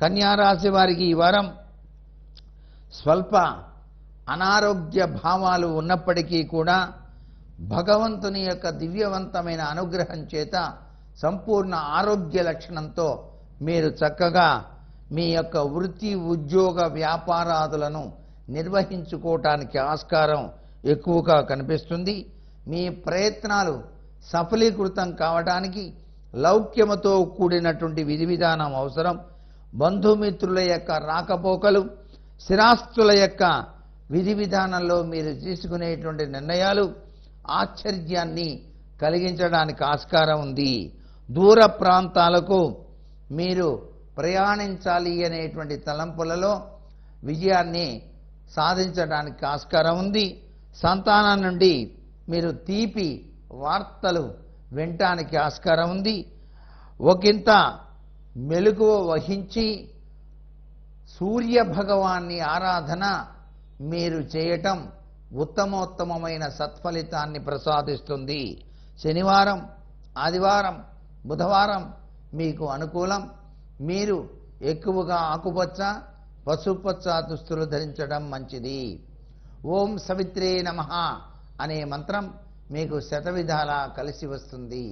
కన్యారాశి వారికి ఈ వారం స్వల్ప అనారోగ్య భావాలు ఉన్నప్పటికీ కూడా భగవంతుని యొక్క దివ్యవంతమైన అనుగ్రహం చేత సంపూర్ణ ఆరోగ్య లక్షణంతో మీరు చక్కగా మీ యొక్క వృత్తి ఉద్యోగ వ్యాపారాదులను నిర్వహించుకోవటానికి ఆస్కారం ఎక్కువగా కనిపిస్తుంది మీ ప్రయత్నాలు సఫలీకృతం కావడానికి లౌక్యముతో కూడినటువంటి విధి విధానం అవసరం బంధుమిత్రుల యొక్క రాకపోకలు స్థిరాస్తుల యొక్క విధి విధానంలో మీరు తీసుకునేటువంటి నిర్ణయాలు ఆశ్చర్యాన్ని కలిగించడానికి ఆస్కారం ఉంది దూర ప్రాంతాలకు మీరు ప్రయాణించాలి అనేటువంటి తలంపులలో విజయాన్ని సాధించడానికి ఆస్కారం ఉంది సంతానం నుండి మీరు తీపి వార్తలు వినటానికి ఆస్కారం ఉంది ఒకంత మెలకువ వహించి సూర్య భగవాన్ని ఆరాధన మీరు చేయటం ఉత్తమోత్తమైన సత్ఫలితాన్ని ప్రసాదిస్తుంది శనివారం ఆదివారం బుధవారం మీకు అనుకూలం మీరు ఎక్కువగా ఆకుపచ్చ పసుపచ్చ దుస్తులు ధరించడం మంచిది ఓం సవిత్రే నమ అనే మంత్రం మీకు శతవిధాలా కలిసి వస్తుంది